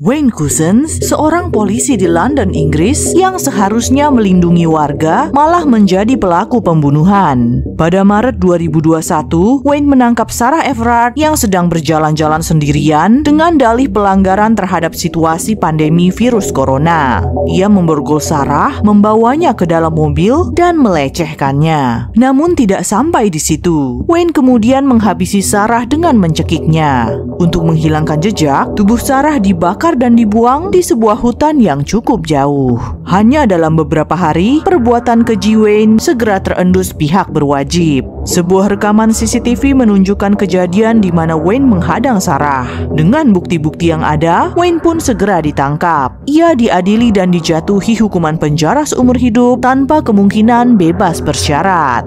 Wayne Cousins, seorang polisi di London, Inggris yang seharusnya melindungi warga, malah menjadi pelaku pembunuhan. Pada Maret 2021, Wayne menangkap Sarah Everard yang sedang berjalan-jalan sendirian dengan dalih pelanggaran terhadap situasi pandemi virus corona. Ia memborgol Sarah, membawanya ke dalam mobil, dan melecehkannya. Namun tidak sampai di situ. Wayne kemudian menghabisi Sarah dengan mencekiknya. Untuk menghilangkan jejak, tubuh Sarah dibakar dibakar dan dibuang di sebuah hutan yang cukup jauh. Hanya dalam beberapa hari, perbuatan keji Wayne segera terendus pihak berwajib. Sebuah rekaman CCTV menunjukkan kejadian di mana Wayne menghadang Sarah. Dengan bukti-bukti yang ada, Wayne pun segera ditangkap. Ia diadili dan dijatuhi hukuman penjara seumur hidup tanpa kemungkinan bebas bersyarat.